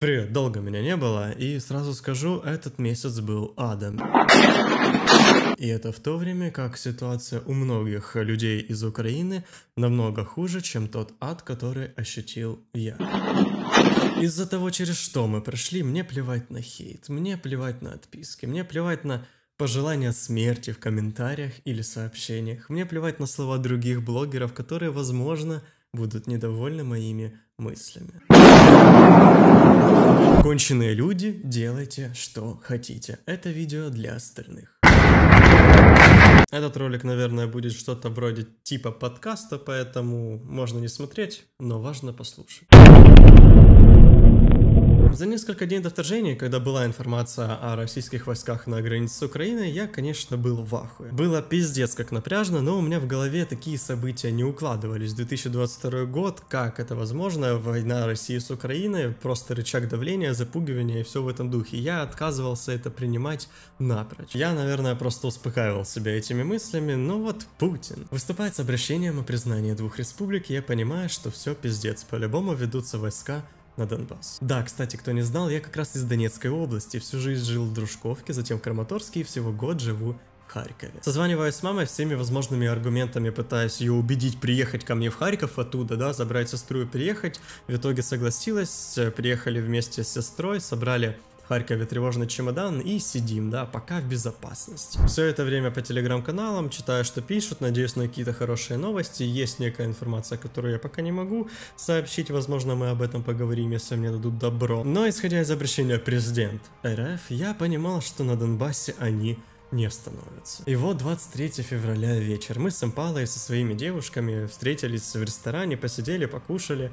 Привет, долго меня не было, и сразу скажу, этот месяц был адом. И это в то время, как ситуация у многих людей из Украины намного хуже, чем тот ад, который ощутил я. Из-за того, через что мы прошли, мне плевать на хейт, мне плевать на отписки, мне плевать на пожелания смерти в комментариях или сообщениях, мне плевать на слова других блогеров, которые, возможно, будут недовольны моими мыслями. Конченые люди, делайте, что хотите. Это видео для остальных. Этот ролик, наверное, будет что-то вроде типа подкаста, поэтому можно не смотреть, но важно послушать. За несколько дней до вторжения, когда была информация о российских войсках на границе с Украиной, я, конечно, был в ахуе. Было пиздец как напряжно, но у меня в голове такие события не укладывались. 2022 год, как это возможно, война России с Украиной, просто рычаг давления, запугивания и все в этом духе. Я отказывался это принимать напрочь. Я, наверное, просто успокаивал себя этими мыслями, но вот Путин. Выступает с обращением о признании двух республик, я понимаю, что все пиздец, по-любому ведутся войска на Донбасс. Да, кстати, кто не знал, я как раз из Донецкой области, всю жизнь жил в Дружковке, затем в Краматорске и всего год живу в Харькове. Созваниваюсь с мамой всеми возможными аргументами, пытаясь ее убедить приехать ко мне в Харьков оттуда, да, забрать сестру и приехать. В итоге согласилась, э, приехали вместе с сестрой, собрали Харькове тревожный чемодан и сидим, да, пока в безопасности. Все это время по телеграм-каналам, читаю, что пишут, надеюсь на какие-то хорошие новости, есть некая информация, которую я пока не могу сообщить, возможно мы об этом поговорим, если мне дадут добро. Но исходя из обращения президент РФ, я понимал, что на Донбассе они не становится. И вот 23 февраля вечер. Мы с Импалой со своими девушками встретились в ресторане, посидели, покушали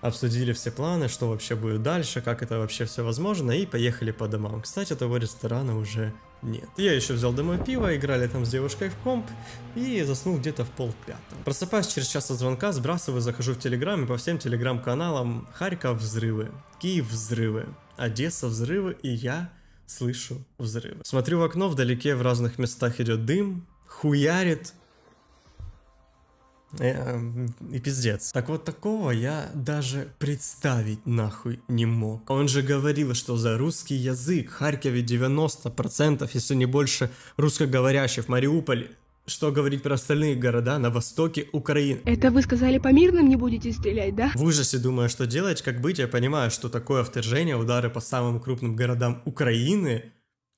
обсудили все планы, что вообще будет дальше, как это вообще все возможно, и поехали по домам. Кстати, того ресторана уже нет. Я еще взял домой пиво, играли там с девушкой в комп и заснул где-то в пол пятого. Просыпаюсь через час от звонка, сбрасываю, захожу в Телеграм и по всем Телеграм-каналам Харьков взрывы, Киев взрывы, Одесса взрывы и я слышу взрывы. Смотрю в окно, вдалеке в разных местах идет дым, хуярит, Э, эм, и пиздец. Так вот такого я даже представить нахуй не мог. Он же говорил, что за русский язык в Харькове 90%, если не больше русскоговорящих, Мариуполе. что говорить про остальные города на востоке Украины. Это вы сказали по мирным не будете стрелять, да? В ужасе думаю, что делать, как быть, я понимаю, что такое вторжение, удары по самым крупным городам Украины,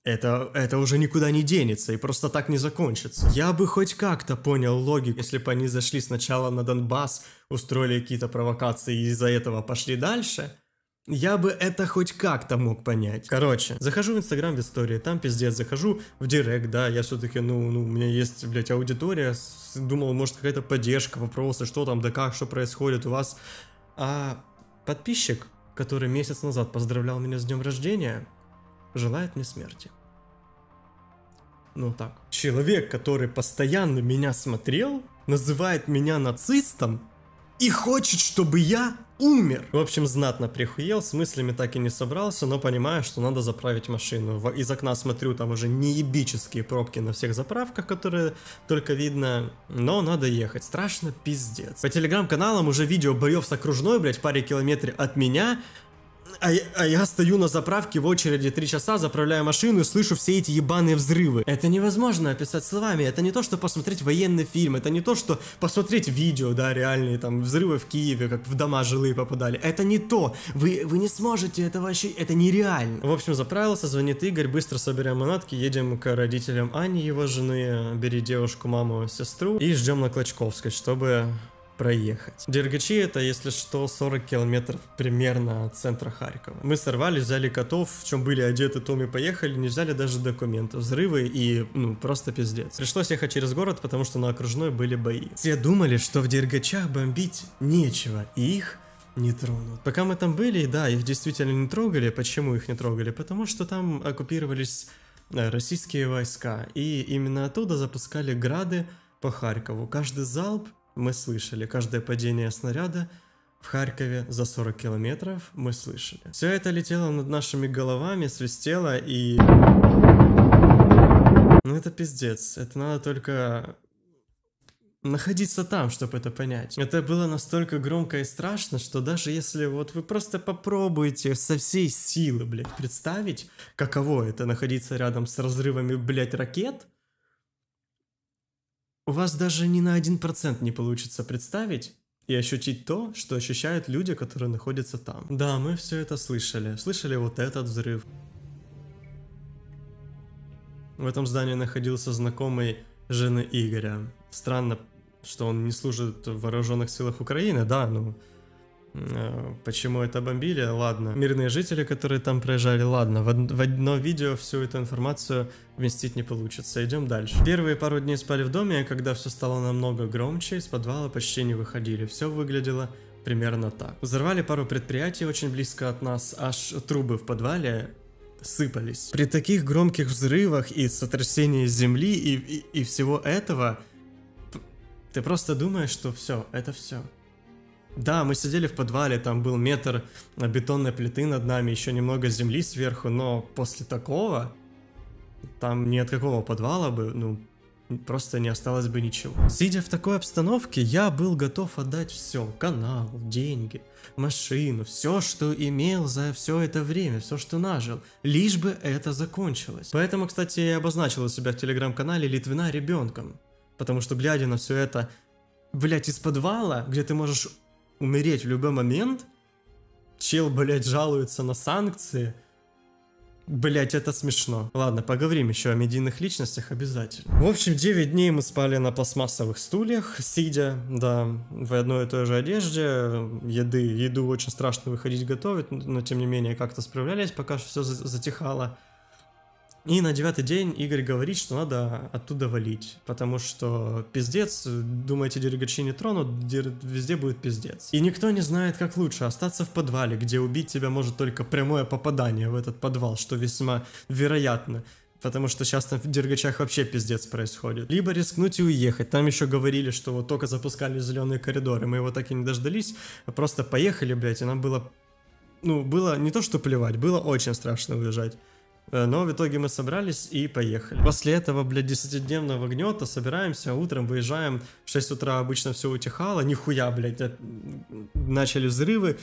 это, это уже никуда не денется и просто так не закончится. Я бы хоть как-то понял логику, если бы они зашли сначала на Донбасс, устроили какие-то провокации и из-за этого пошли дальше. Я бы это хоть как-то мог понять. Короче, захожу в Инстаграм в истории, там пиздец, захожу в Директ, да, я все-таки, ну, ну, у меня есть, блядь, аудитория, думал, может, какая-то поддержка, вопросы, что там, да как, что происходит у вас. А подписчик, который месяц назад поздравлял меня с днем рождения, желает мне смерти. Ну так. Человек, который постоянно меня смотрел, называет меня нацистом и хочет, чтобы я умер. В общем, знатно прихуел, с мыслями так и не собрался, но понимаю, что надо заправить машину. Из окна смотрю, там уже неебические пробки на всех заправках, которые только видно, но надо ехать. Страшно пиздец. По телеграм-каналам уже видео боев с окружной, блять паре километров от меня, а, я, а я стою на заправке в очереди три часа, заправляю машину и слышу все эти ебаные взрывы. Это невозможно описать словами. Это не то, что посмотреть военный фильм. Это не то, что посмотреть видео, да, реальные там взрывы в Киеве, как в дома жилые попадали. Это не то. Вы, вы не сможете это вообще... Это нереально. В общем, заправился, звонит Игорь, быстро собираем манатки, едем к родителям Ани, его жены, бери девушку, маму, сестру и ждем на Клочковской, чтобы проехать. Дергачи это, если что, 40 километров примерно от центра Харькова. Мы сорвали, взяли котов, в чем были одеты, Томи поехали, не взяли даже документы. Взрывы и, ну, просто пиздец. Пришлось ехать через город, потому что на окружной были бои. Все думали, что в Дергачах бомбить нечего, и их не тронут. Пока мы там были, да, их действительно не трогали. Почему их не трогали? Потому что там оккупировались э, российские войска, и именно оттуда запускали грады по Харькову. Каждый залп мы слышали. Каждое падение снаряда в Харькове за 40 километров мы слышали. Все это летело над нашими головами, свистело и... Ну это пиздец, это надо только находиться там, чтобы это понять. Это было настолько громко и страшно, что даже если вот вы просто попробуете со всей силы, блядь, представить, каково это находиться рядом с разрывами, блядь, ракет, у вас даже ни на один процент не получится представить, и ощутить то, что ощущают люди, которые находятся там. Да, мы все это слышали. Слышали вот этот взрыв. В этом здании находился знакомый жены Игоря. Странно, что он не служит в вооруженных силах Украины, да, ну, но Э, почему это бомбили, ладно. Мирные жители, которые там проезжали, ладно. В одно видео всю эту информацию вместить не получится. Идем дальше. Первые пару дней спали в доме, а когда все стало намного громче, из подвала почти не выходили. Все выглядело примерно так. Взорвали пару предприятий очень близко от нас, аж трубы в подвале сыпались. При таких громких взрывах и сотрясении земли и, и, и всего этого, ты просто думаешь, что все, это все. Да, мы сидели в подвале, там был метр бетонной плиты над нами, еще немного земли сверху, но после такого там ни от какого подвала бы, ну, просто не осталось бы ничего. Сидя в такой обстановке, я был готов отдать все. Канал, деньги, машину, все, что имел за все это время, все, что нажил. Лишь бы это закончилось. Поэтому, кстати, я обозначил у себя в телеграм-канале Литвина ребенком. Потому что, глядя на все это, блять, из подвала, где ты можешь умереть в любой момент. Чел, блядь, жалуется на санкции. Блять, это смешно. Ладно, поговорим еще о медийных личностях обязательно. В общем, 9 дней мы спали на пластмассовых стульях, сидя, да, в одной и той же одежде. Еды, еду очень страшно выходить готовить, но тем не менее как-то справлялись, пока все затихало. И на девятый день Игорь говорит, что надо оттуда валить, потому что пиздец, думаете, дерегачи не тронут, дер... везде будет пиздец. И никто не знает, как лучше, остаться в подвале, где убить тебя может только прямое попадание в этот подвал, что весьма вероятно. Потому что сейчас там в Дергачах вообще пиздец происходит. Либо рискнуть и уехать. Там еще говорили, что вот только запускали зеленые коридоры. Мы его так и не дождались. А просто поехали, блять, и нам было... Ну, было не то, что плевать, было очень страшно уезжать. Э, но в итоге мы собрались и поехали. После этого, блядь, десятидневного гнета собираемся, утром выезжаем, в 6 утра обычно все утихало, нихуя, блядь, начали взрывы.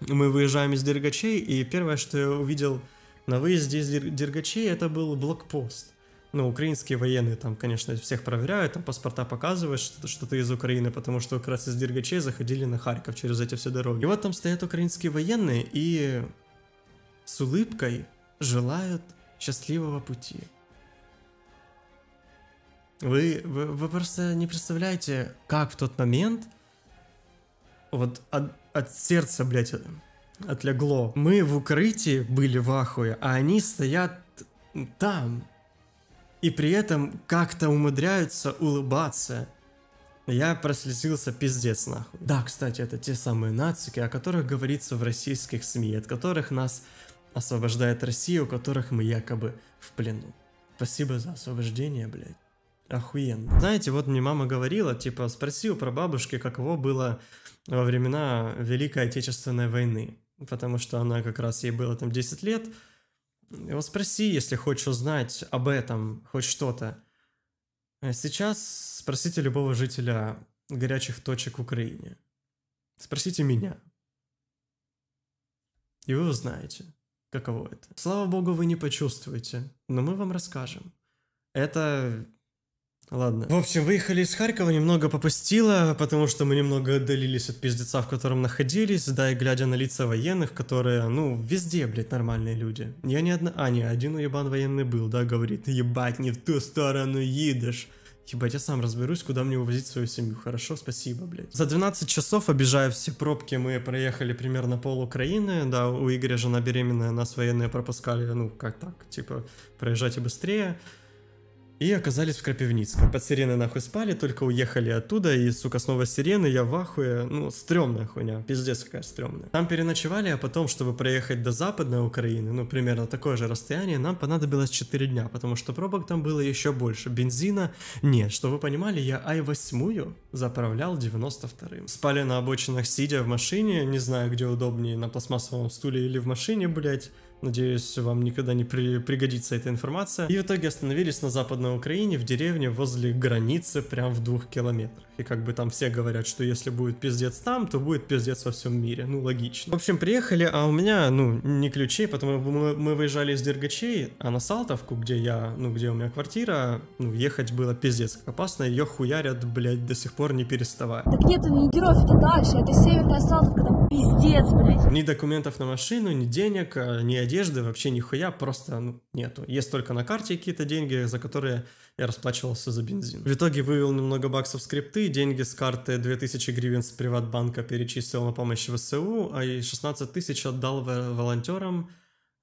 Мы выезжаем из Дергачей, и первое, что я увидел на выезде из Дергачей, это был блокпост. Ну, украинские военные там, конечно, всех проверяют, там паспорта показывают, что, что ты из Украины, потому что как раз из Дергачей заходили на Харьков через эти все дороги. И вот там стоят украинские военные, и с улыбкой желают счастливого пути. Вы, вы, вы просто не представляете, как в тот момент вот от, от сердца, блядь, отлегло. Мы в укрытии были в ахуе, а они стоят там. И при этом как-то умудряются улыбаться. Я прослезился пиздец нахуй. Да, кстати, это те самые нацики, о которых говорится в российских СМИ, от которых нас освобождает Россию, у которых мы якобы в плену. Спасибо за освобождение, блядь. Охуенно. Знаете, вот мне мама говорила, типа, спросил про бабушки, каково было во времена Великой Отечественной войны. Потому что она как раз, ей было там 10 лет. И вот спроси, если хочешь узнать об этом хоть что-то. А сейчас спросите любого жителя горячих точек в Украине. Спросите меня. И вы узнаете каково это. Слава богу, вы не почувствуете, но мы вам расскажем. Это... Ладно. В общем, выехали из Харькова, немного попустило, потому что мы немного отдалились от пиздеца, в котором находились, да, и глядя на лица военных, которые, ну, везде, блядь, нормальные люди. Я не одна... А, не, один уебан военный был, да, говорит, ебать, не в ту сторону едешь. Ебать, типа, я сам разберусь, куда мне увозить свою семью. Хорошо, спасибо, блядь. За 12 часов, обижая все пробки, мы проехали примерно пол Украины. Да, у Игоря жена беременная, нас военные пропускали, ну, как так, типа, проезжайте быстрее. И оказались в Крапивницком. Под сирены нахуй спали, только уехали оттуда, и, сука, снова сирены, я в ахуе. Ну, стрёмная хуйня, пиздец какая стрёмная. Там переночевали, а потом, чтобы проехать до западной Украины, ну, примерно такое же расстояние, нам понадобилось 4 дня, потому что пробок там было еще больше. Бензина нет. Что вы понимали, я Ай-8 заправлял 92-м. Спали на обочинах, сидя в машине, не знаю, где удобнее, на пластмассовом стуле или в машине, блять. Надеюсь, вам никогда не при пригодится эта информация. И в итоге остановились на Западной Украине, в деревне возле границы, прям в двух километрах. И как бы там все говорят, что если будет пиздец там, то будет пиздец во всем мире. Ну, логично. В общем, приехали, а у меня, ну, не ключей, потому мы, мы выезжали из Дергачей, а на Салтовку, где я, ну, где у меня квартира, ну, ехать было пиздец как опасно, ее хуярят, блядь, до сих пор не переставая. Так нет, это не Геров, это дальше, это Северная Салтовка, там пиздец, блядь. Ни документов на машину, ни денег, а, ни одежды, вообще нихуя, просто ну, нету. Есть только на карте какие-то деньги, за которые я расплачивался за бензин. В итоге вывел немного баксов с крипты, деньги с карты 2000 гривен с приватбанка перечислил на помощь ВСУ, а и 16 тысяч отдал волонтерам,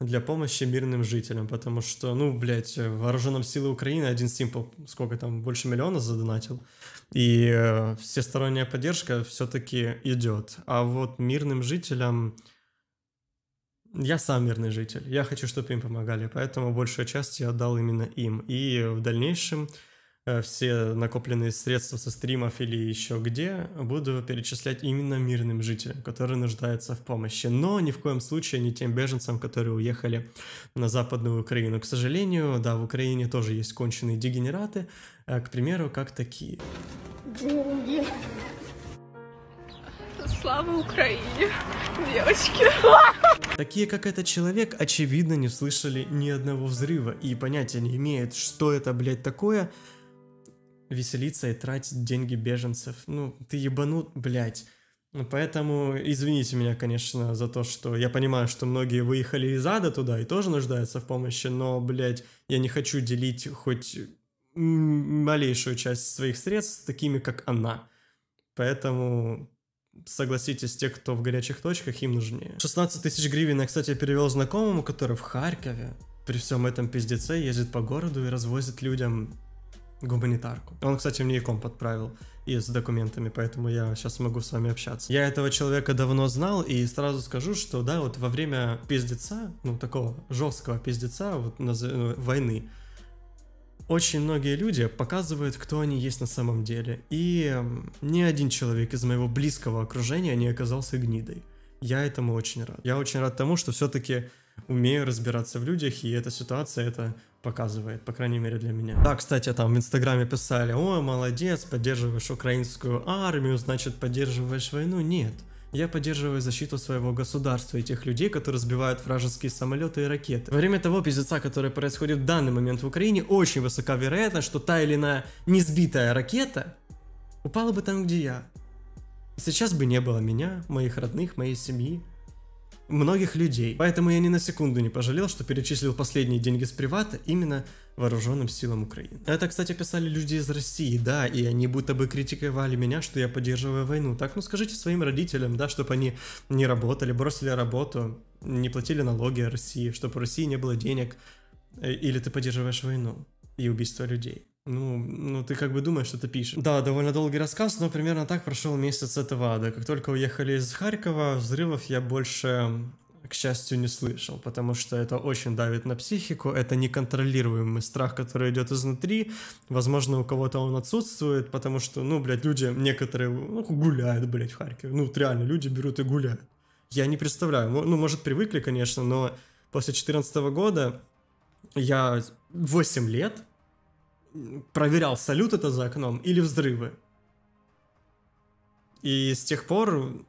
для помощи мирным жителям, потому что, ну, блядь, вооруженным силы Украины один симпл, сколько там, больше миллиона задонатил, и э, всесторонняя поддержка все-таки идет. А вот мирным жителям я сам мирный житель, я хочу, чтобы им помогали, поэтому большую часть я отдал именно им. И в дальнейшем э, все накопленные средства со стримов или еще где буду перечислять именно мирным жителям, которые нуждаются в помощи. Но ни в коем случае не тем беженцам, которые уехали на западную Украину. К сожалению, да, в Украине тоже есть конченые дегенераты, э, к примеру, как такие. Деньги. Слава Украине, девочки. Такие, как этот человек, очевидно, не слышали ни одного взрыва и понятия не имеют, что это, блядь, такое. Веселиться и тратить деньги беженцев. Ну, ты ебанут, блядь. Ну, поэтому извините меня, конечно, за то, что я понимаю, что многие выехали из ада туда и тоже нуждаются в помощи, но, блядь, я не хочу делить хоть малейшую часть своих средств с такими, как она. Поэтому согласитесь, те, кто в горячих точках, им нужнее. 16 тысяч гривен я, кстати, перевел знакомому, который в Харькове при всем этом пиздеце ездит по городу и развозит людям гуманитарку. Он, кстати, мне комп отправил и с документами, поэтому я сейчас могу с вами общаться. Я этого человека давно знал и сразу скажу, что да, вот во время пиздеца, ну такого жесткого пиздеца, вот наз... войны, очень многие люди показывают, кто они есть на самом деле. И ни один человек из моего близкого окружения не оказался гнидой. Я этому очень рад. Я очень рад тому, что все-таки умею разбираться в людях, и эта ситуация это показывает, по крайней мере для меня. Да, кстати, там в Инстаграме писали, о, молодец, поддерживаешь украинскую армию, значит, поддерживаешь войну. Нет, я поддерживаю защиту своего государства и тех людей, которые сбивают вражеские самолеты и ракеты. Во время того пиздеца, который происходит в данный момент в Украине, очень высока вероятность, что та или иная несбитая ракета упала бы там, где я. И сейчас бы не было меня, моих родных, моей семьи, многих людей. Поэтому я ни на секунду не пожалел, что перечислил последние деньги с привата именно вооруженным силам Украины. Это, кстати, писали люди из России, да, и они будто бы критиковали меня, что я поддерживаю войну. Так, ну скажите своим родителям, да, чтобы они не работали, бросили работу, не платили налоги России, чтобы у России не было денег, э, или ты поддерживаешь войну и убийство людей. Ну, ну ты как бы думаешь, что ты пишешь. Да, довольно долгий рассказ, но примерно так прошел месяц этого ада. Как только уехали из Харькова, взрывов я больше к счастью, не слышал, потому что это очень давит на психику, это неконтролируемый страх, который идет изнутри, возможно, у кого-то он отсутствует, потому что, ну, блядь, люди некоторые ну, гуляют, блядь, в Харькове, ну, реально, люди берут и гуляют. Я не представляю, ну, может, привыкли, конечно, но после 2014 года я 8 лет проверял, салют это за окном или взрывы. И с тех пор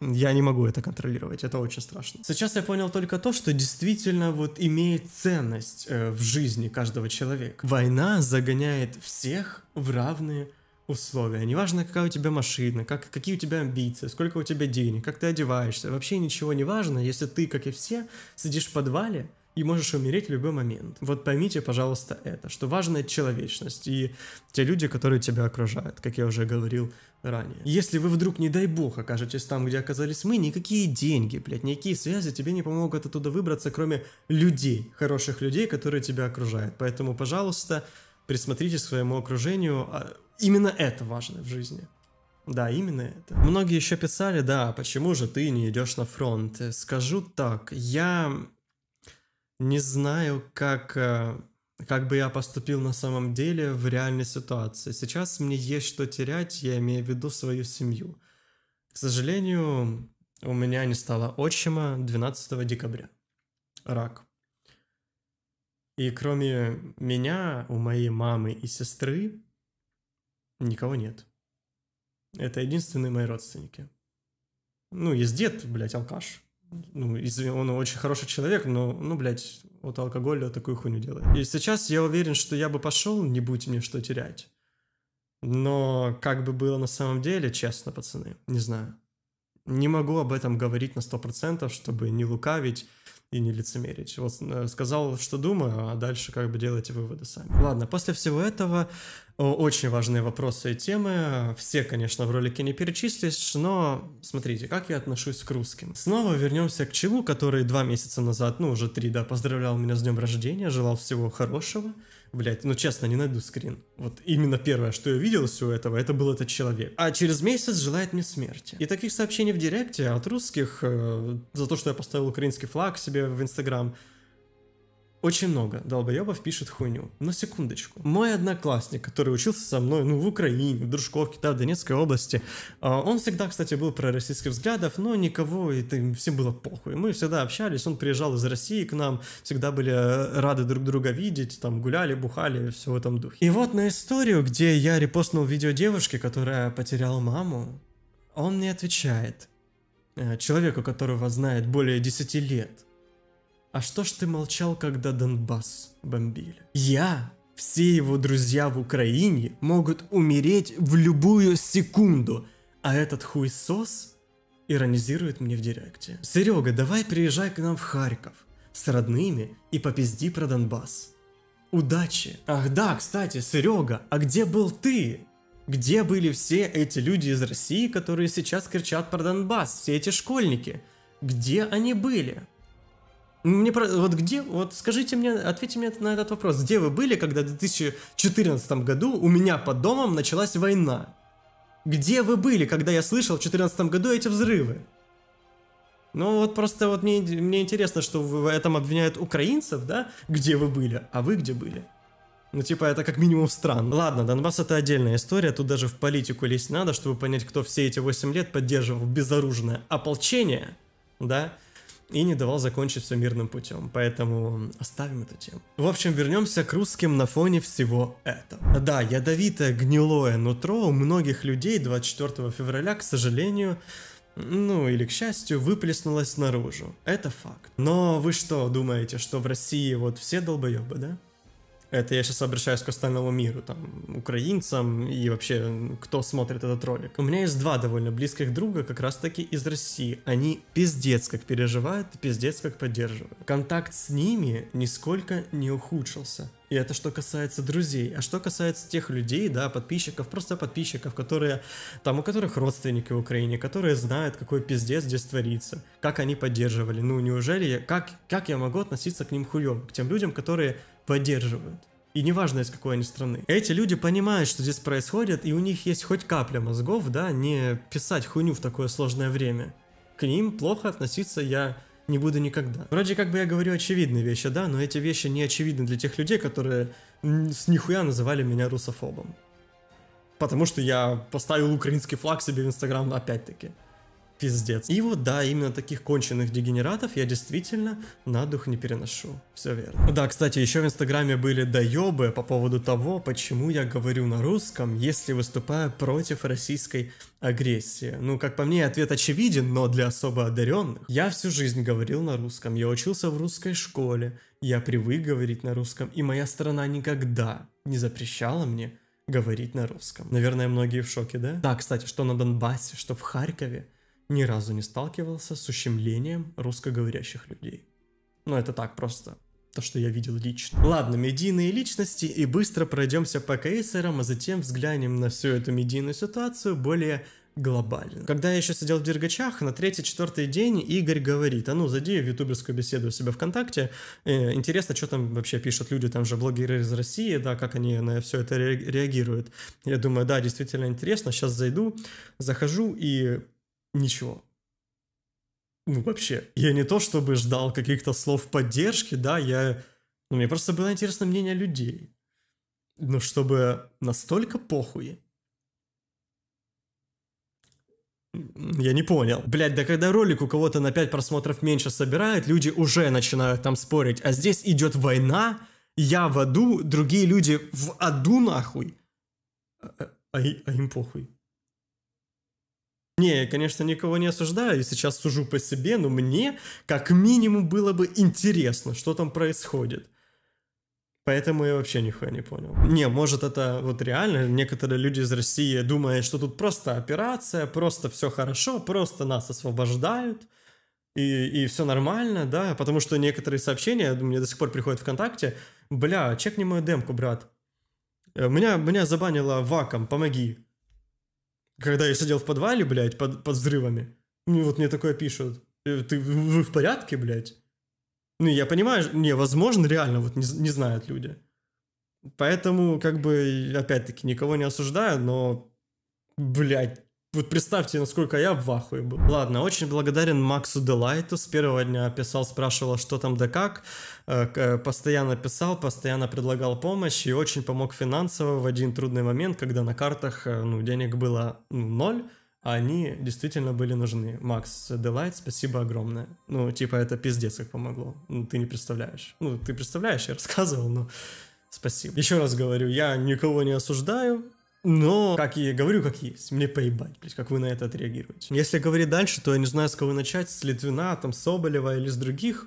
я не могу это контролировать, это очень страшно. Сейчас я понял только то, что действительно вот имеет ценность э, в жизни каждого человека. Война загоняет всех в равные условия. Неважно, какая у тебя машина, как, какие у тебя амбиции, сколько у тебя денег, как ты одеваешься. Вообще ничего не важно, если ты, как и все, сидишь в подвале и можешь умереть в любой момент. Вот поймите, пожалуйста, это, что важна человечность и те люди, которые тебя окружают, как я уже говорил ранее. Если вы вдруг, не дай бог, окажетесь там, где оказались мы, никакие деньги, блядь, никакие связи тебе не помогут оттуда выбраться, кроме людей, хороших людей, которые тебя окружают. Поэтому, пожалуйста, присмотритесь к своему окружению. А именно это важно в жизни. Да, именно это. Многие еще писали, да, почему же ты не идешь на фронт? Скажу так, я не знаю, как, э, как бы я поступил на самом деле в реальной ситуации. Сейчас мне есть что терять, я имею в виду свою семью. К сожалению, у меня не стало отчима 12 декабря. Рак. И кроме меня, у моей мамы и сестры никого нет. Это единственные мои родственники. Ну, есть дед, блядь, алкаш ну, извини, он очень хороший человек, но, ну, блядь, от алкоголя а такую хуйню делает. И сейчас я уверен, что я бы пошел, не будь мне что терять. Но как бы было на самом деле, честно, пацаны, не знаю. Не могу об этом говорить на 100%, чтобы не лукавить и не лицемерить. Вот э, сказал, что думаю, а дальше как бы делайте выводы сами. Ладно, после всего этого э, очень важные вопросы и темы. Все, конечно, в ролике не перечислились, но смотрите, как я отношусь к русским. Снова вернемся к Чилу, который два месяца назад, ну уже три, да, поздравлял меня с днем рождения, желал всего хорошего. Блять, ну честно, не найду скрин. Вот именно первое, что я видел из всего этого, это был этот человек. А через месяц желает мне смерти. И таких сообщений в директе от русских э, за то, что я поставил украинский флаг себе в Инстаграм, очень много долбоебов пишет хуйню. Но секундочку. Мой одноклассник, который учился со мной, ну, в Украине, в Дружковке, да, в Донецкой области, а, он всегда, кстати, был про российских взглядов, но никого, и это всем было похуй. Мы всегда общались, он приезжал из России к нам, всегда были э, рады друг друга видеть, там, гуляли, бухали, все в этом духе. И вот на историю, где я репостнул видео девушки, которая потеряла маму, он мне отвечает. Э, человеку, которого знает более 10 лет – а что ж ты молчал, когда Донбасс бомбили? Я все его друзья в Украине могут умереть в любую секунду, а этот хуесос иронизирует мне в директе. Серега, давай приезжай к нам в Харьков с родными и попизди про Донбасс. Удачи! Ах да, кстати, Серега, а где был ты? Где были все эти люди из России, которые сейчас кричат про Донбасс, все эти школьники? Где они были? Мне про... Вот где, вот скажите мне, ответьте мне на этот вопрос. Где вы были, когда в 2014 году у меня под домом началась война? Где вы были, когда я слышал в 2014 году эти взрывы? Ну вот просто вот мне, мне интересно, что в этом обвиняют украинцев, да? Где вы были, а вы где были? Ну, типа, это как минимум странно. Ладно, Донбасс это отдельная история, тут даже в политику лезть надо, чтобы понять, кто все эти 8 лет поддерживал безоружное ополчение, да? и не давал закончить все мирным путем, поэтому оставим эту тему. В общем, вернемся к русским на фоне всего этого. Да, ядовитое гнилое нутро у многих людей 24 февраля, к сожалению, ну или к счастью, выплеснулось наружу. Это факт. Но вы что думаете, что в России вот все долбоебы, да? Это я сейчас обращаюсь к остальному миру, там, украинцам и вообще, кто смотрит этот ролик. У меня есть два довольно близких друга, как раз таки из России. Они пиздец как переживают, пиздец как поддерживают. Контакт с ними нисколько не ухудшился. И это что касается друзей. А что касается тех людей, да, подписчиков, просто подписчиков, которые, там, у которых родственники в Украине, которые знают, какой пиздец здесь творится, как они поддерживали. Ну, неужели, я, как, как я могу относиться к ним хуёво? К тем людям, которые поддерживают. И неважно, из какой они страны. Эти люди понимают, что здесь происходит, и у них есть хоть капля мозгов, да, не писать хуйню в такое сложное время. К ним плохо относиться я не буду никогда. Вроде как бы я говорю очевидные вещи, да, но эти вещи не очевидны для тех людей, которые с нихуя называли меня русофобом. Потому что я поставил украинский флаг себе в Инстаграм опять-таки пиздец. И вот да, именно таких конченых дегенератов я действительно на дух не переношу. Все верно. Да, кстати, еще в инстаграме были доебы по поводу того, почему я говорю на русском, если выступаю против российской агрессии. Ну, как по мне, ответ очевиден, но для особо одаренных. Я всю жизнь говорил на русском, я учился в русской школе, я привык говорить на русском, и моя страна никогда не запрещала мне говорить на русском. Наверное, многие в шоке, да? Да, кстати, что на Донбассе, что в Харькове – ни разу не сталкивался с ущемлением русскоговорящих людей. Но ну, это так просто, то, что я видел лично. Ладно, медийные личности, и быстро пройдемся по кейсерам, а затем взглянем на всю эту медийную ситуацию более глобально. Когда я еще сидел в Дергачах, на третий-четвертый день Игорь говорит, а ну, зайди в ютуберскую беседу у себя ВКонтакте, э, интересно, что там вообще пишут люди, там же блогеры из России, да, как они на все это реагируют. Я думаю, да, действительно интересно, сейчас зайду, захожу и ничего. Ну, вообще, я не то чтобы ждал каких-то слов поддержки, да, я... Ну, мне просто было интересно мнение людей. Но чтобы настолько похуй. Я не понял. Блять, да когда ролик у кого-то на 5 просмотров меньше собирает, люди уже начинают там спорить. А здесь идет война, я в аду, другие люди в аду нахуй. А, а, а им похуй. Не, я, конечно, никого не осуждаю, и сейчас сужу по себе, но мне как минимум было бы интересно, что там происходит. Поэтому я вообще нихуя не понял. Не, может это вот реально, некоторые люди из России думают, что тут просто операция, просто все хорошо, просто нас освобождают, и, и все нормально, да, потому что некоторые сообщения, мне до сих пор приходят ВКонтакте, бля, чекни мою демку, брат, э, меня, меня забанила ваком, помоги. Когда я сидел в подвале, блядь, под, под взрывами, ну вот мне такое пишут. Э, ты, вы в порядке, блядь? Ну, я понимаю, не, возможно, реально, вот не, не знают люди. Поэтому, как бы, опять-таки, никого не осуждаю, но, блядь, вот представьте, насколько я в ахуе был. Ладно, очень благодарен Максу Делайту. С первого дня писал, спрашивал, что там да как. Э, э, постоянно писал, постоянно предлагал помощь и очень помог финансово в один трудный момент, когда на картах э, ну, денег было ну, ноль, а они действительно были нужны. Макс Делайт, спасибо огромное. Ну, типа, это пиздец как помогло. Ну, ты не представляешь. Ну, ты представляешь, я рассказывал, но спасибо. Еще раз говорю, я никого не осуждаю, но, как я говорю, как есть, мне поебать, блядь, как вы на это отреагируете. Если говорить дальше, то я не знаю, с кого начать, с Литвина, там, Соболева или с других.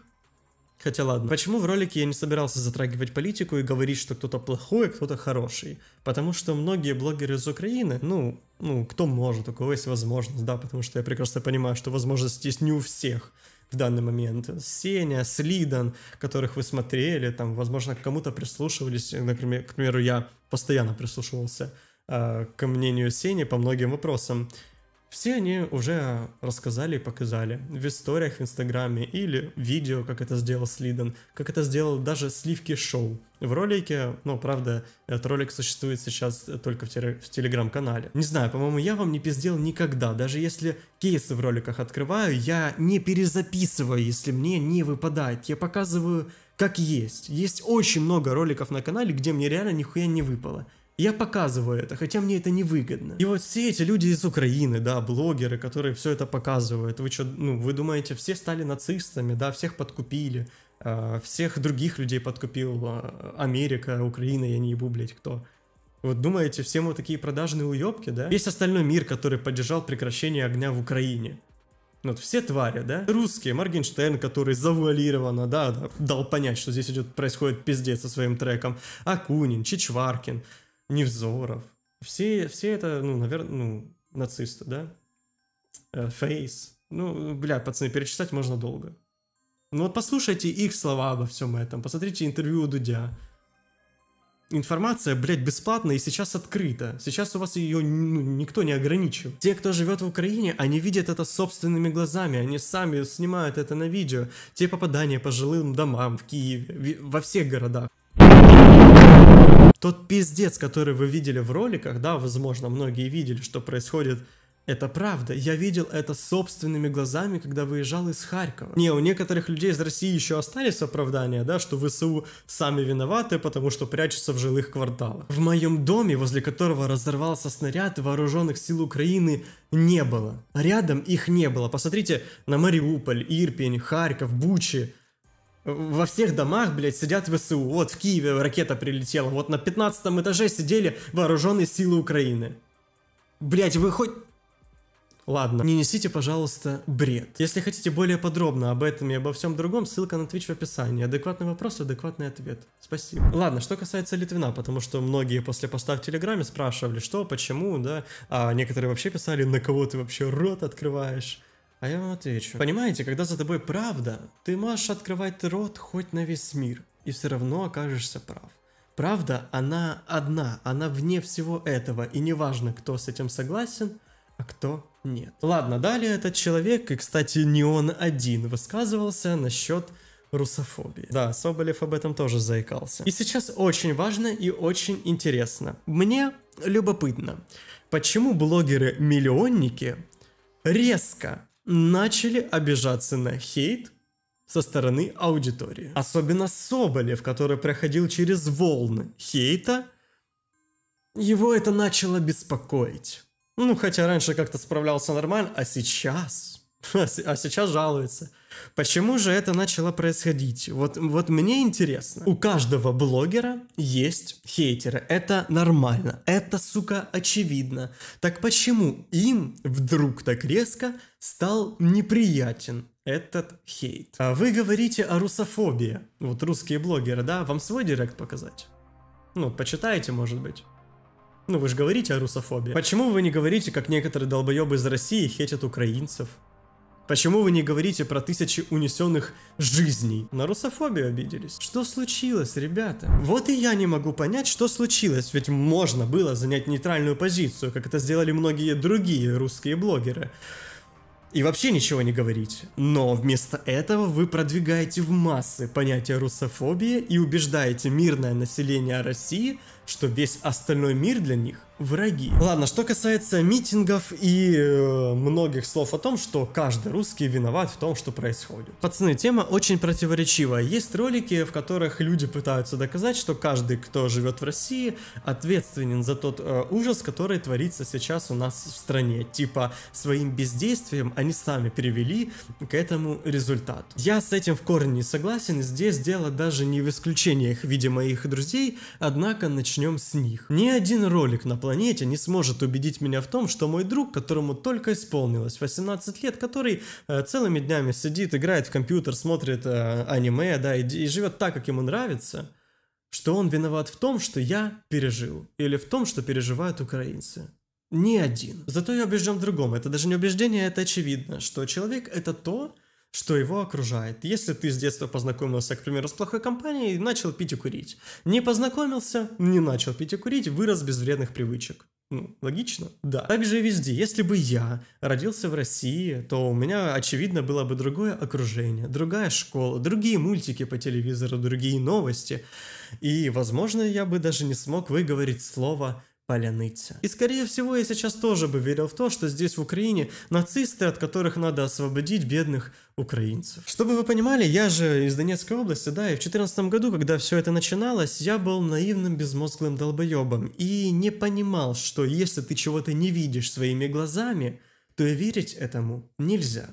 Хотя ладно. Почему в ролике я не собирался затрагивать политику и говорить, что кто-то плохой, а кто-то хороший? Потому что многие блогеры из Украины, ну, ну, кто может, у кого есть возможность, да, потому что я прекрасно понимаю, что возможность есть не у всех в данный момент. Сеня, Слидан, которых вы смотрели, там, возможно, к кому-то прислушивались, например, к примеру, я постоянно прислушивался Э, к мнению Сени по многим вопросам. Все они уже рассказали и показали в историях в Инстаграме или видео, как это сделал Слиден, как это сделал даже сливки шоу. В ролике, ну, правда, этот ролик существует сейчас только в, теле- в телеграм-канале. Не знаю, по-моему, я вам не пиздел никогда. Даже если кейсы в роликах открываю, я не перезаписываю, если мне не выпадает. Я показываю как есть. Есть очень много роликов на канале, где мне реально нихуя не выпало. Я показываю это, хотя мне это невыгодно. И вот все эти люди из Украины, да, блогеры, которые все это показывают, вы что, ну, вы думаете, все стали нацистами, да, всех подкупили, э, всех других людей подкупила э, Америка, Украина, я не ебу, блядь, кто. Вот думаете, все мы такие продажные уебки, да? Весь остальной мир, который поддержал прекращение огня в Украине. Ну вот все твари, да? Русские, Моргенштерн, который завуалированно, да, да, дал понять, что здесь идет, происходит пиздец со своим треком. Акунин, Чичваркин, Невзоров. Все, все это, ну, наверное, ну, нацисты, да? Э, Фейс. Ну, бля, пацаны, перечитать можно долго. Ну вот послушайте их слова обо всем этом, посмотрите интервью у Дудя. Информация, блядь, бесплатная и сейчас открыта. Сейчас у вас ее ну, никто не ограничивает. Те, кто живет в Украине, они видят это собственными глазами, они сами снимают это на видео. Те попадания по жилым домам в Киеве, во всех городах тот пиздец, который вы видели в роликах, да, возможно, многие видели, что происходит это правда, я видел это собственными глазами, когда выезжал из Харькова. Не, у некоторых людей из России еще остались оправдания, да, что ВСУ сами виноваты, потому что прячутся в жилых кварталах. В моем доме, возле которого разорвался снаряд, вооруженных сил Украины не было. Рядом их не было. Посмотрите на Мариуполь, Ирпень, Харьков, Бучи во всех домах, блядь, сидят ВСУ. Вот в Киеве ракета прилетела. Вот на 15 этаже сидели вооруженные силы Украины. Блядь, вы хоть... Ладно, не несите, пожалуйста, бред. Если хотите более подробно об этом и обо всем другом, ссылка на Twitch в описании. Адекватный вопрос, адекватный ответ. Спасибо. Ладно, что касается Литвина, потому что многие после поста в Телеграме спрашивали, что, почему, да, а некоторые вообще писали, на кого ты вообще рот открываешь. А я вам отвечу. Понимаете, когда за тобой правда, ты можешь открывать рот хоть на весь мир, и все равно окажешься прав. Правда, она одна, она вне всего этого, и неважно, кто с этим согласен, а кто нет. Ладно, далее этот человек, и, кстати, не он один, высказывался насчет русофобии. Да, Соболев об этом тоже заикался. И сейчас очень важно и очень интересно. Мне любопытно, почему блогеры-миллионники резко начали обижаться на хейт со стороны аудитории. Особенно Соболев, который проходил через волны хейта, его это начало беспокоить. Ну, хотя раньше как-то справлялся нормально, а сейчас А, а сейчас жалуется. Почему же это начало происходить? Вот, вот мне интересно. У каждого блогера есть хейтеры. Это нормально. Это, сука, очевидно. Так почему им вдруг так резко стал неприятен этот хейт? А вы говорите о русофобии. Вот русские блогеры, да? Вам свой директ показать? Ну, почитайте, может быть. Ну, вы же говорите о русофобии. Почему вы не говорите, как некоторые долбоебы из России хейтят украинцев? Почему вы не говорите про тысячи унесенных жизней? На русофобию обиделись. Что случилось, ребята? Вот и я не могу понять, что случилось, ведь можно было занять нейтральную позицию, как это сделали многие другие русские блогеры. И вообще ничего не говорить. Но вместо этого вы продвигаете в массы понятие русофобии и убеждаете мирное население России, что весь остальной мир для них враги. Ладно, что касается митингов и э, многих слов о том, что каждый русский виноват в том, что происходит. Пацаны, тема очень противоречивая. Есть ролики, в которых люди пытаются доказать, что каждый, кто живет в России, ответственен за тот э, ужас, который творится сейчас у нас в стране. Типа своим бездействием они сами привели к этому результату. Я с этим в корне не согласен, здесь дело даже не в исключениях видимо, их друзей, однако начинается начнем с них. Ни один ролик на планете не сможет убедить меня в том, что мой друг, которому только исполнилось 18 лет, который э, целыми днями сидит, играет в компьютер, смотрит э, аниме, да, и, и живет так, как ему нравится, что он виноват в том, что я пережил, или в том, что переживают украинцы. Ни один. Зато я убежден в другом. Это даже не убеждение, это очевидно, что человек это то, что его окружает. Если ты с детства познакомился, к примеру, с плохой компанией, начал пить и курить. Не познакомился, не начал пить и курить, вырос без вредных привычек. Ну, логично, да. Также и везде. Если бы я родился в России, то у меня, очевидно, было бы другое окружение, другая школа, другие мультики по телевизору, другие новости. И, возможно, я бы даже не смог выговорить слово поляныться. И скорее всего я сейчас тоже бы верил в то, что здесь в Украине нацисты, от которых надо освободить бедных украинцев. Чтобы вы понимали, я же из Донецкой области, да, и в 2014 году, когда все это начиналось, я был наивным безмозглым долбоебом и не понимал, что если ты чего-то не видишь своими глазами, то и верить этому нельзя.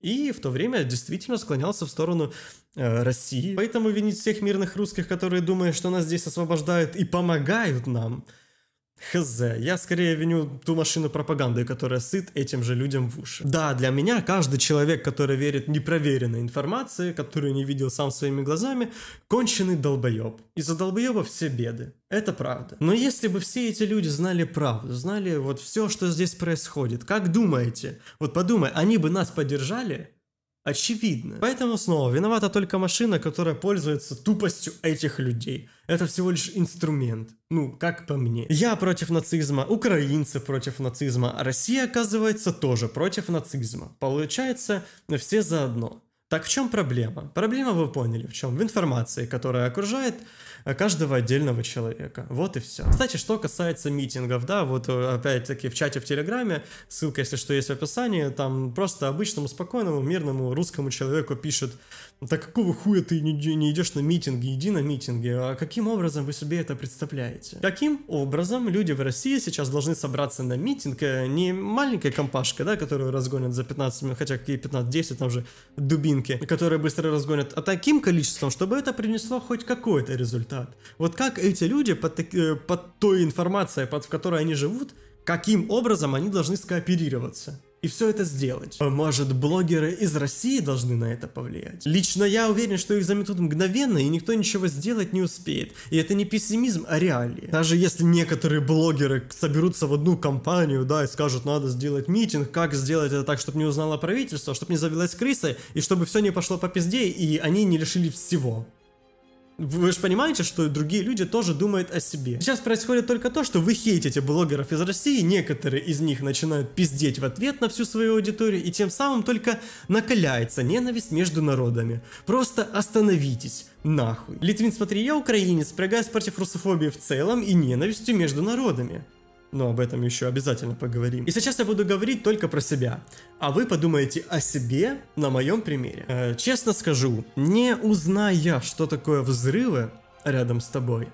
И в то время действительно склонялся в сторону э, России. Поэтому винить всех мирных русских, которые думают, что нас здесь освобождают и помогают нам – Хз, я скорее виню ту машину пропаганды, которая сыт этим же людям в уши. Да, для меня каждый человек, который верит непроверенной информации, которую не видел сам своими глазами, конченый долбоеб. Из-за долбоеба все беды. Это правда. Но если бы все эти люди знали правду, знали вот все, что здесь происходит, как думаете? Вот подумай, они бы нас поддержали, очевидно. Поэтому снова виновата только машина, которая пользуется тупостью этих людей. Это всего лишь инструмент. Ну, как по мне. Я против нацизма, украинцы против нацизма, а Россия, оказывается, тоже против нацизма. Получается, все заодно. Так в чем проблема? Проблема, вы поняли, в чем? В информации, которая окружает Э, каждого отдельного человека. Вот и все. Кстати, что касается митингов, да, вот э, опять-таки в чате в Телеграме, ссылка, если что, есть в описании, там просто обычному, спокойному, мирному русскому человеку пишет так какого хуя ты не, не идешь на митинги, иди на митинги. А каким образом вы себе это представляете? Каким образом люди в России сейчас должны собраться на митинг? Э, не маленькая компашка, да, которую разгонят за 15 минут, хотя какие 15-10, там же дубинки, которые быстро разгонят, а таким количеством, чтобы это принесло хоть какой-то результат. Вот как эти люди под, э, под той информацией, под, в которой они живут, каким образом они должны скооперироваться? и все это сделать. Может, блогеры из России должны на это повлиять? Лично я уверен, что их заметут мгновенно, и никто ничего сделать не успеет. И это не пессимизм, а реалии. Даже если некоторые блогеры соберутся в одну компанию, да, и скажут, надо сделать митинг, как сделать это так, чтобы не узнало правительство, чтобы не завелась крыса, и чтобы все не пошло по пизде, и они не лишили всего. Вы же понимаете, что другие люди тоже думают о себе. Сейчас происходит только то, что вы хейтите блогеров из России, некоторые из них начинают пиздеть в ответ на всю свою аудиторию, и тем самым только накаляется ненависть между народами. Просто остановитесь нахуй. Литвин, смотри, я украинец, спрягаюсь против русофобии в целом и ненавистью между народами но об этом еще обязательно поговорим. И сейчас я буду говорить только про себя, а вы подумаете о себе на моем примере. Э, честно скажу, не узная, что такое взрывы рядом с тобой,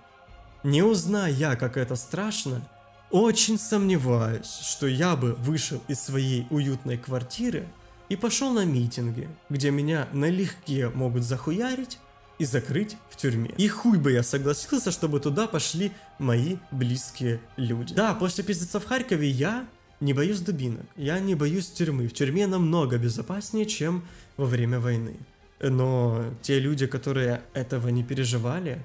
не узная, как это страшно, очень сомневаюсь, что я бы вышел из своей уютной квартиры и пошел на митинги, где меня налегке могут захуярить, и закрыть в тюрьме. И хуй бы я согласился, чтобы туда пошли мои близкие люди. Да, после пиздеца в Харькове я не боюсь дубинок, я не боюсь тюрьмы. В тюрьме намного безопаснее, чем во время войны. Но те люди, которые этого не переживали,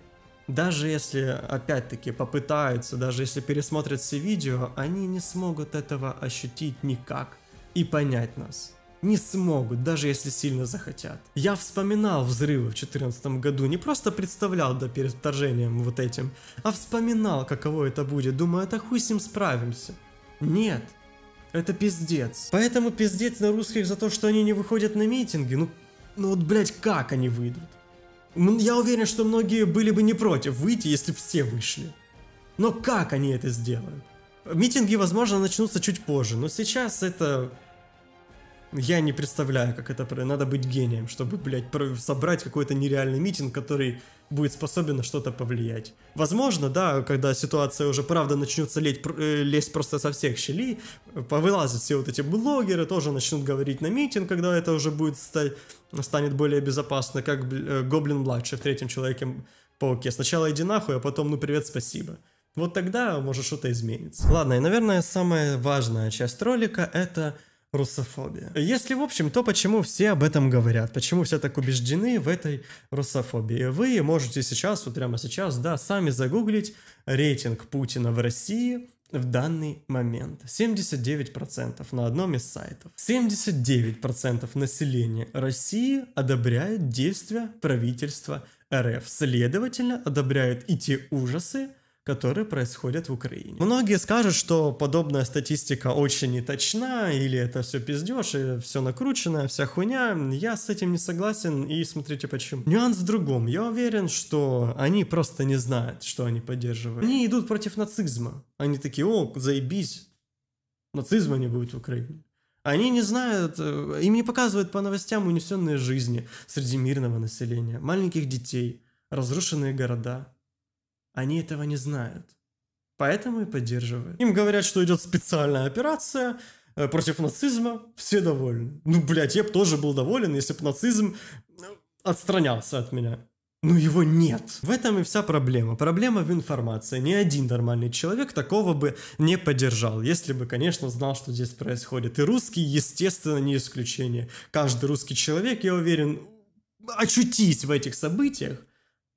даже если, опять-таки, попытаются, даже если пересмотрят все видео, они не смогут этого ощутить никак и понять нас не смогут, даже если сильно захотят. Я вспоминал взрывы в 2014 году, не просто представлял, да, перед вторжением вот этим, а вспоминал, каково это будет, думаю, это хуй с ним справимся. Нет, это пиздец. Поэтому пиздец на русских за то, что они не выходят на митинги, ну, ну вот, блять, как они выйдут? Я уверен, что многие были бы не против выйти, если бы все вышли. Но как они это сделают? Митинги, возможно, начнутся чуть позже, но сейчас это я не представляю, как это... Надо быть гением, чтобы, блядь, собрать какой-то нереальный митинг, который будет способен на что-то повлиять. Возможно, да, когда ситуация уже правда начнется леть, э, лезть просто со всех щелей, повылазят все вот эти блогеры, тоже начнут говорить на митинг, когда это уже будет стать, станет более безопасно, как э, Гоблин младший в третьем человеке пауке. Сначала иди нахуй, а потом ну привет, спасибо. Вот тогда может что-то изменится. Ладно, и наверное самая важная часть ролика это русофобия. Если в общем, то почему все об этом говорят? Почему все так убеждены в этой русофобии? Вы можете сейчас, вот прямо сейчас, да, сами загуглить рейтинг Путина в России в данный момент. 79% на одном из сайтов. 79% населения России одобряют действия правительства РФ. Следовательно, одобряют и те ужасы, которые происходят в Украине. Многие скажут, что подобная статистика очень неточна, или это все пиздеж, и все накручено, вся хуйня. Я с этим не согласен, и смотрите почему. Нюанс в другом. Я уверен, что они просто не знают, что они поддерживают. Они идут против нацизма. Они такие, о, заебись, нацизма не будет в Украине. Они не знают, э, им не показывают по новостям унесенные жизни среди мирного населения, маленьких детей, разрушенные города, они этого не знают. Поэтому и поддерживают. Им говорят, что идет специальная операция э, против нацизма, все довольны. Ну, блядь, я бы тоже был доволен, если бы нацизм э, отстранялся от меня. Но его нет. В этом и вся проблема. Проблема в информации. Ни один нормальный человек такого бы не поддержал, если бы, конечно, знал, что здесь происходит. И русский, естественно, не исключение. Каждый русский человек, я уверен, очутись в этих событиях –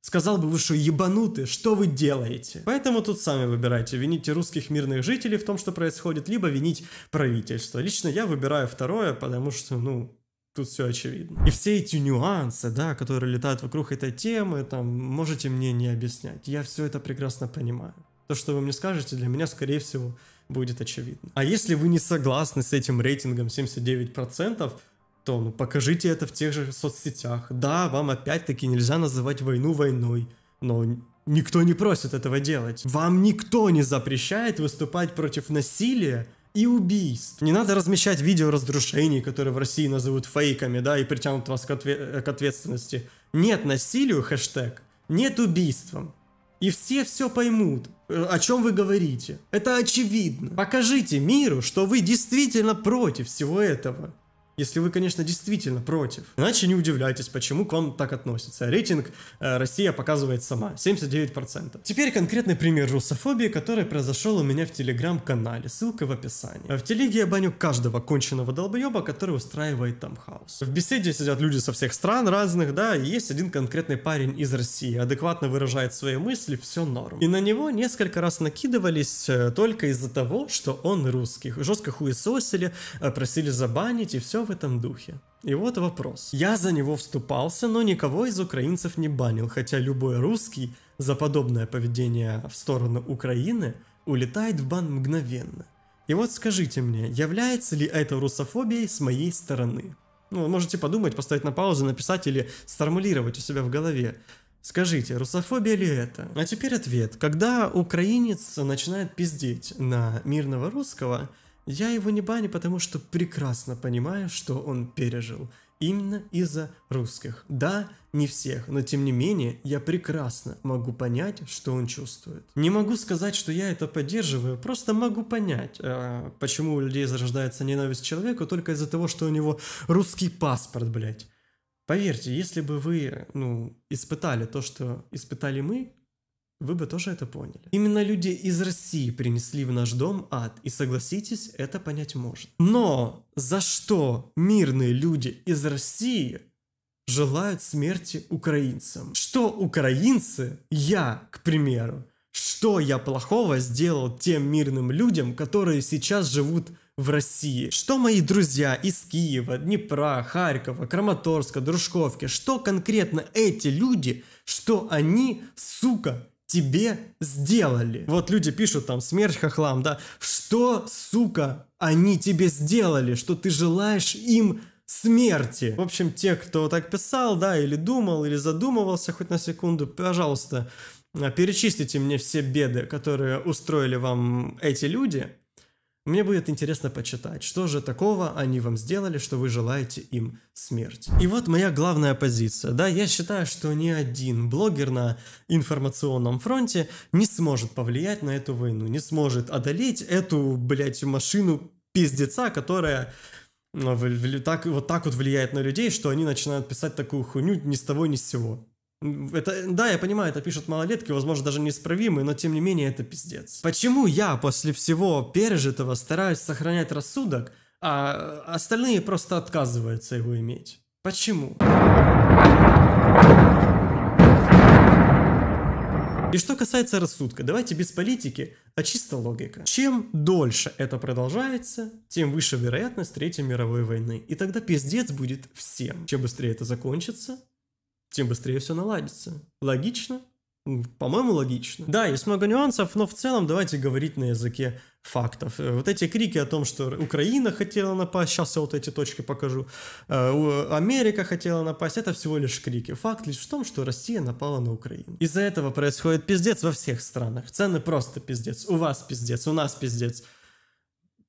Сказал бы вы, что ебануты, что вы делаете? Поэтому тут сами выбирайте, вините русских мирных жителей в том, что происходит, либо винить правительство. Лично я выбираю второе, потому что, ну, тут все очевидно. И все эти нюансы, да, которые летают вокруг этой темы, там, можете мне не объяснять. Я все это прекрасно понимаю. То, что вы мне скажете, для меня, скорее всего, будет очевидно. А если вы не согласны с этим рейтингом 79%, Вашингтону. Покажите это в тех же соцсетях. Да, вам опять-таки нельзя называть войну войной, но никто не просит этого делать. Вам никто не запрещает выступать против насилия и убийств. Не надо размещать видео разрушений, которые в России назовут фейками, да, и притянут вас к, отве- э, к ответственности. Нет насилию, хэштег, нет убийствам. И все все поймут, э, о чем вы говорите. Это очевидно. Покажите миру, что вы действительно против всего этого. Если вы, конечно, действительно против. Иначе не удивляйтесь, почему к вам так относятся. Рейтинг э, Россия показывает сама. 79%. Теперь конкретный пример русофобии, который произошел у меня в телеграм-канале. Ссылка в описании. В телеге я баню каждого конченного долбоеба, который устраивает там хаос. В беседе сидят люди со всех стран разных, да, и есть один конкретный парень из России. Адекватно выражает свои мысли, все норм. И на него несколько раз накидывались э, только из-за того, что он русский. Жестко хуесосили, э, просили забанить и все в этом духе. И вот вопрос. Я за него вступался, но никого из украинцев не банил, хотя любой русский за подобное поведение в сторону Украины улетает в бан мгновенно. И вот скажите мне, является ли это русофобией с моей стороны? Ну, вы можете подумать, поставить на паузу, написать или сформулировать у себя в голове. Скажите, русофобия ли это? А теперь ответ. Когда украинец начинает пиздеть на мирного русского – я его не баню, потому что прекрасно понимаю, что он пережил. Именно из-за русских. Да, не всех, но тем не менее я прекрасно могу понять, что он чувствует. Не могу сказать, что я это поддерживаю, просто могу понять, э, почему у людей зарождается ненависть к человеку только из-за того, что у него русский паспорт, блядь. Поверьте, если бы вы ну, испытали то, что испытали мы, вы бы тоже это поняли. Именно люди из России принесли в наш дом ад, и согласитесь, это понять можно. Но за что мирные люди из России желают смерти украинцам? Что украинцы, я, к примеру, что я плохого сделал тем мирным людям, которые сейчас живут в России. Что мои друзья из Киева, Днепра, Харькова, Краматорска, Дружковки, что конкретно эти люди, что они, сука, тебе сделали? Вот люди пишут там смерть хохлам, да? Что, сука, они тебе сделали, что ты желаешь им смерти. В общем, те, кто так писал, да, или думал, или задумывался хоть на секунду, пожалуйста, а, перечислите мне все беды, которые устроили вам эти люди, мне будет интересно почитать, что же такого они вам сделали, что вы желаете им смерть. И вот моя главная позиция. Да, я считаю, что ни один блогер на информационном фронте не сможет повлиять на эту войну, не сможет одолеть эту, блядь, машину пиздеца, которая ну, так, вот так вот влияет на людей, что они начинают писать такую хуйню ни с того ни с сего. Это, да, я понимаю, это пишут малолетки, возможно, даже неисправимые, но тем не менее это пиздец. Почему я после всего пережитого стараюсь сохранять рассудок, а остальные просто отказываются его иметь? Почему? И что касается рассудка, давайте без политики, а чисто логика. Чем дольше это продолжается, тем выше вероятность Третьей мировой войны. И тогда пиздец будет всем. Чем быстрее это закончится, тем быстрее все наладится. Логично? По-моему, логично. Да, есть много нюансов, но в целом давайте говорить на языке фактов. Э, вот эти крики о том, что Украина хотела напасть, сейчас я вот эти точки покажу, э, Америка хотела напасть, это всего лишь крики. Факт лишь в том, что Россия напала на Украину. Из-за этого происходит пиздец во всех странах. Цены просто пиздец. У вас пиздец, у нас пиздец.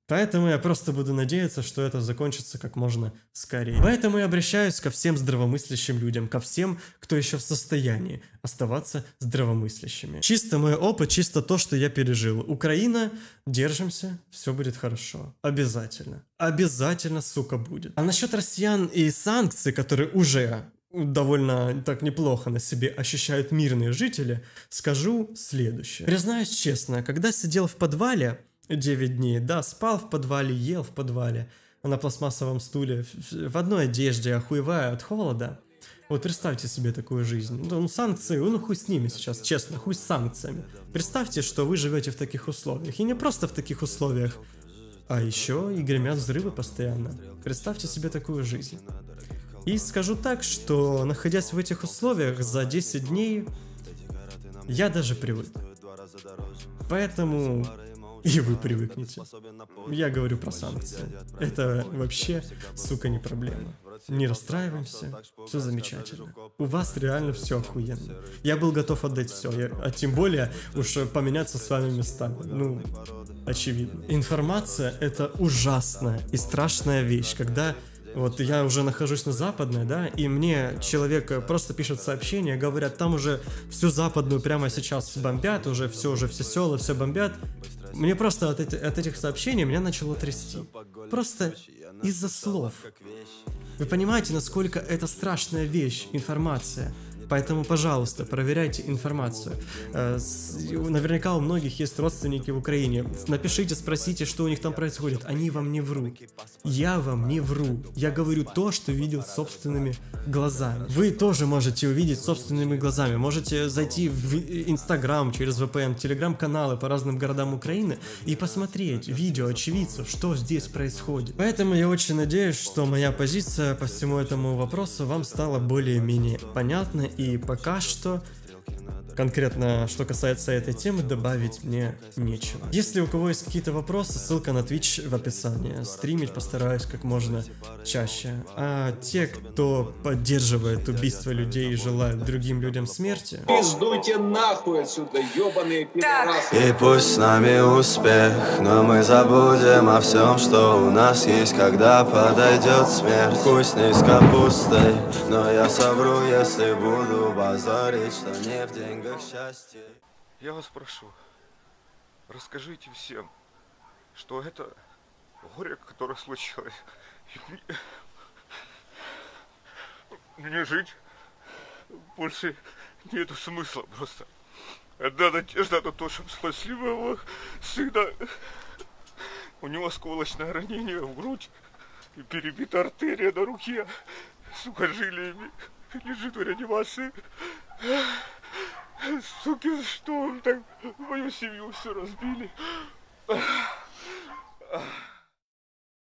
Поэтому я просто буду надеяться, что это закончится как можно скорее. Поэтому я обращаюсь ко всем здравомыслящим людям, ко всем, кто еще в состоянии оставаться здравомыслящими. Чисто мой опыт, чисто то, что я пережил. Украина, держимся, все будет хорошо. Обязательно. Обязательно, сука, будет. А насчет россиян и санкций, которые уже довольно так неплохо на себе ощущают мирные жители, скажу следующее. Признаюсь честно, когда сидел в подвале, 9 дней. Да, спал в подвале, ел в подвале, на пластмассовом стуле, в одной одежде, охуевая от холода. Вот представьте себе такую жизнь. Ну, ну санкции, ну, ну хуй с ними сейчас, честно, хуй с санкциями. Представьте, что вы живете в таких условиях. И не просто в таких условиях, а еще и гремят взрывы постоянно. Представьте себе такую жизнь. И скажу так, что находясь в этих условиях за 10 дней, я даже привык. Поэтому и вы привыкнете. Я говорю про санкции. Это вообще, сука, не проблема. Не расстраиваемся, все замечательно. У вас реально все охуенно. Я был готов отдать все, а тем более уж поменяться с вами местами. Ну, очевидно. Информация — это ужасная и страшная вещь, когда вот я уже нахожусь на западной, да, и мне человек просто пишет сообщение, говорят, там уже всю западную прямо сейчас бомбят, уже все, уже все села, все бомбят. Мне просто от, эти, от этих сообщений меня начало трясти. Просто из-за слов. Вы понимаете, насколько это страшная вещь, информация. Поэтому, пожалуйста, проверяйте информацию. Э, наверняка у многих есть родственники в Украине. Напишите, спросите, что у них там происходит. Они вам не врут. Я вам не вру. Я говорю то, что видел собственными глазами. Вы тоже можете увидеть собственными глазами. Можете зайти в Инстаграм через VPN, Телеграм-каналы по разным городам Украины и посмотреть видео очевидцев, что здесь происходит. Поэтому я очень надеюсь, что моя позиция по всему этому вопросу вам стала более-менее понятна и пока что конкретно, что касается этой темы, добавить мне нечего. Если у кого есть какие-то вопросы, ссылка на Twitch в описании. Стримить постараюсь как можно чаще. А те, кто поддерживает убийство людей и желает другим людям смерти... Пиздуйте нахуй отсюда, ебаные пидорасы! И пусть с нами успех, но мы забудем о всем, что у нас есть, когда подойдет смерть. Пусть не с капустой, но я совру, если буду базарить, что не в деньгах для счастья. Я вас прошу, расскажите всем, что это горе, которое случилось. Мне, мне жить больше нету смысла просто. Одна надежда на то, чтобы спасли моего сына. У него сколочное ранение в грудь и перебита артерия на руке с сухожилиями. Лежит в реанимации. Суки, что он так? Мою семью все разбили.